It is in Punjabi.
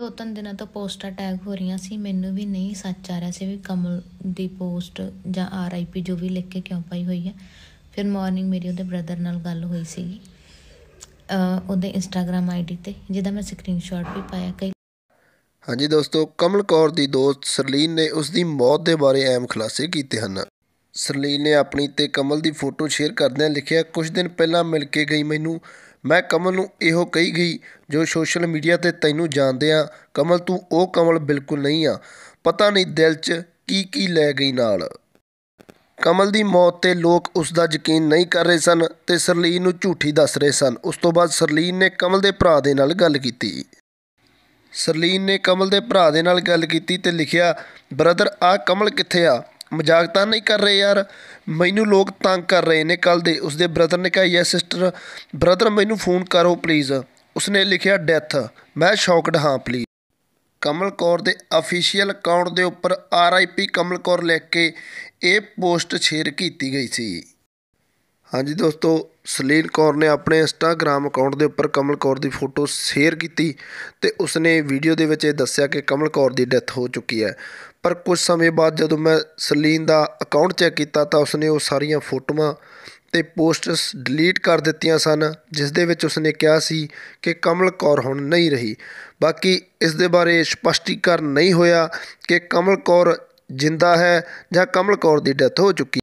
ਦੋ ਤਿੰਨ ਦਿਨਾਂ ਤੋਂ ਪੋਸਟ ਅਟੈਕ ਹੋ ਰਹੀਆਂ ਸੀ ਮੈਨੂੰ ਵੀ ਨਹੀਂ ਸੱਚ ਆ ਰਿਹਾ ਸੀ ਵੀ ਕਮਲ ਦੀ ਪੋਸਟ ਜਾਂ ਆਰਆਈਪੀ ਜੋ ਵੀ ਲਿਖ ਕੇ ਕਿਉਂ ਪਾਈ ਹੋਈ ਹੈ ਫਿਰ ਮਾਰਨਿੰਗ ਮੇਰੀ ਉਹਦੇ ਬ੍ਰਦਰ ਨਾਲ ਗੱਲ ਹੋਈ ਸੀ ਉਹਦੇ ਇੰਸਟਾਗ੍ਰam ਆਈਡੀ ਤੇ ਜਿਹਦਾ ਮੈਂ ਸਕਰੀਨਸ਼ਾਟ ਵੀ ਪਾਇਆ ਕਈ ਹਾਂਜੀ ਦੋਸਤੋ ਕਮਲ ਕੌਰ ਦੀ ਦੋਸਤ ਸਰਲੀਨ ਨੇ ਉਸ ਦੀ ਮੌਤ ਦੇ ਬਾਰੇ ਐਮ ਖੁਲਾਸੇ ਕੀਤੇ ਹਨ ਸਰਲੀਨ ਨੇ ਆਪਣੀ ਤੇ ਕਮਲ ਦੀ ਫੋਟੋ ਸ਼ੇਅਰ ਕਰਦਿਆਂ ਲਿਖਿਆ ਕੁਝ ਦਿਨ ਪਹਿਲਾਂ ਮਿਲ ਕੇ ਗਈ ਮੈਨੂੰ ਮੈਂ ਕਮਲ ਨੂੰ ਇਹੋ ਕਹੀ ਗਈ ਜੋ ਸੋਸ਼ਲ ਮੀਡੀਆ ਤੇ ਤੈਨੂੰ ਜਾਣਦੇ ਆ ਕਮਲ ਤੂੰ ਉਹ ਕਮਲ ਬਿਲਕੁਲ ਨਹੀਂ ਆ ਪਤਾ ਨਹੀਂ ਦਿਲ 'ਚ ਕੀ ਕੀ ਲੈ ਗਈ ਨਾਲ ਕਮਲ ਦੀ ਮੌਤ ਤੇ ਲੋਕ ਉਸ ਦਾ ਯਕੀਨ ਨਹੀਂ ਕਰ ਰਹੇ ਸਨ ਤੇ ਸਰਲੀਨ ਨੂੰ ਝੂਠੀ ਦੱਸ ਰਹੇ ਸਨ ਉਸ ਤੋਂ ਬਾਅਦ ਸਰਲੀਨ ਨੇ ਕਮਲ ਦੇ ਭਰਾ ਦੇ ਨਾਲ ਗੱਲ ਕੀਤੀ ਸਰਲੀਨ ਨੇ ਕਮਲ ਦੇ ਭਰਾ ਦੇ ਨਾਲ ਗੱਲ ਕੀਤੀ ਤੇ ਲਿਖਿਆ ਬ੍ਰਦਰ ਆ ਕਮਲ ਕਿੱਥੇ ਆ ਮਜ਼ਾਕ ਤਾਂ ਨਹੀਂ ਕਰ ਰਹੇ ਯਾਰ ਮੈਨੂੰ ਲੋਕ ਤੰਗ ਕਰ ਰਹੇ ਨੇ ਕੱਲ ਦੇ ਉਸਦੇ ਬ੍ਰਦਰ ਨੇ ਕਿਹਾ ਯਾ ਸਿਸਟਰ ਬ੍ਰਦਰ ਮੈਨੂੰ ਫੋਨ ਕਰੋ ਪਲੀਜ਼ ਉਸਨੇ ਲਿਖਿਆ ਡੈਥ ਮੈਂ ਸ਼ੌਕਡ ਹਾਂ ਪਲੀਜ਼ ਕਮਲ ਕੌਰ ਦੇ ਅਫੀਸ਼ੀਅਲ ਅਕਾਊਂਟ ਦੇ ਉੱਪਰ ਆਰਆਈਪੀ ਕਮਲ ਕੌਰ ਲਿਖ ਕੇ ਇਹ ਪੋਸਟ ਸ਼ੇਅਰ ਕੀਤੀ ਗਈ ਸੀ ਹਾਂਜੀ ਦੋਸਤੋ ਸਲੀਨ ਕੌਰ ਨੇ ਆਪਣੇ ਇੰਸਟਾਗ੍ਰam ਅਕਾਊਂਟ ਦੇ ਉੱਪਰ ਕਮਲ ਕੌਰ ਦੀ ਫੋਟੋ ਸ਼ੇਅਰ ਕੀਤੀ ਤੇ ਉਸਨੇ ਵੀਡੀਓ ਦੇ ਵਿੱਚ ਇਹ ਦੱਸਿਆ ਕਿ ਕਮਲ ਕੌਰ ਦੀ ਡੈਥ ਹੋ ਚੁੱਕੀ ਹੈ ਪਰ ਕੁਝ ਸਮੇਂ ਬਾਅਦ ਜਦੋਂ ਮੈਂ ਸਲੀਨ ਦਾ ਅਕਾਊਂਟ ਚੈੱਕ ਕੀਤਾ ਤਾਂ ਉਸਨੇ ਉਹ ਸਾਰੀਆਂ ਫੋਟੋਆਂ ਤੇ ਪੋਸਟਸ ਡਿਲੀਟ ਕਰ ਦਿੱਤੀਆਂ ਸਨ ਜਿਸ ਦੇ ਵਿੱਚ ਉਸਨੇ ਕਿਹਾ ਸੀ ਕਿ ਕਮਲ ਕੌਰ ਹੁਣ ਨਹੀਂ ਰਹੀ ਬਾਕੀ ਇਸ ਦੇ ਬਾਰੇ ਸਪਸ਼ਟੀਕਰਨ ਨਹੀਂ ਹੋਇਆ ਕਿ ਕਮਲ ਕੌਰ ਜਿੰਦਾ ਹੈ ਜਾਂ ਕਮਲ ਕੌਰ ਦੀ ਡੈਥ ਹੋ ਚੁੱਕੀ